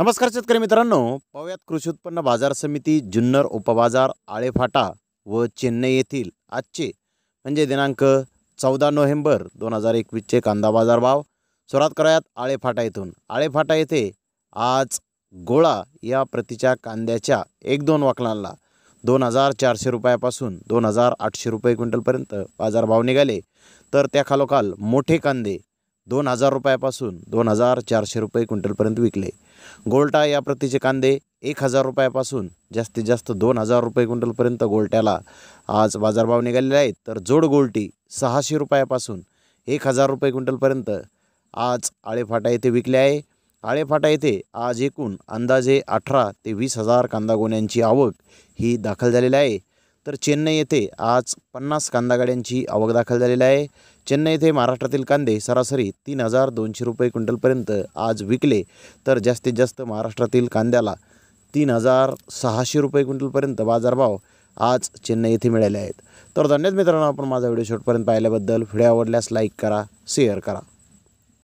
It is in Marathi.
नमस्कार शेतकरी मित्रांनो पाहूयात कृषी उत्पन्न बाजार समिती जुन्नर उपबाजार आळेफाटा व चेन्नई येथील आजचे म्हणजे दिनांक चौदा नोव्हेंबर दोन हजार एकवीसचे कांदा बाजार भाव सुरुवात करायात आळेफाटा येथून आळेफाटा येथे आज गोळा या प्रतीच्या कांद्याच्या एक दोन वाकलांना दोन हजार चारशे रुपयापासून दोन हजार आठशे रुपये क्विंटलपर्यंत बाजारभाव निघाले तर त्याखालोखाल मोठे कांदे दोन हजार रुपयापासून दोन हजार चारशे रुपये क्विंटलपर्यंत विकले गोल्टा या प्रतीचे कांदे एक हजार रुपयापासून जास्तीत जास्त दोन हजार रुपये क्विंटलपर्यंत गोल्ट्याला आज बाजारभाव निघालेले आहेत तर जोड गोल्टी सहाशे रुपयापासून एक हजार रुपये क्विंटलपर्यंत आज आळेफाटा येथे विकले आहे आळेफाटा येथे आज एकूण अंदाजे अठरा ते वीस हजार कांदा गोण्यांची आवक ही दाखल झालेली आहे तर चेन्नई येथे आज पन्नास कांदा गाड्यांची आवक दाखल झालेली आहे चेन्नई येथे महाराष्ट्रातील कांदे सरासरी तीन हजार दोनशे रुपये क्विंटलपर्यंत आज विकले तर जास्तीत जास्त महाराष्ट्रातील कांद्याला तीन हजार सहाशे रुपये क्विंटलपर्यंत बाजारभाव आज चेन्नई येथे मिळाले आहेत तर धन्यवाद मित्रांनो आपण माझा व्हिडिओ शॉटपर्यंत पाहिल्याबद्दल व्हिडिओ आवडल्यास लाईक करा शेअर करा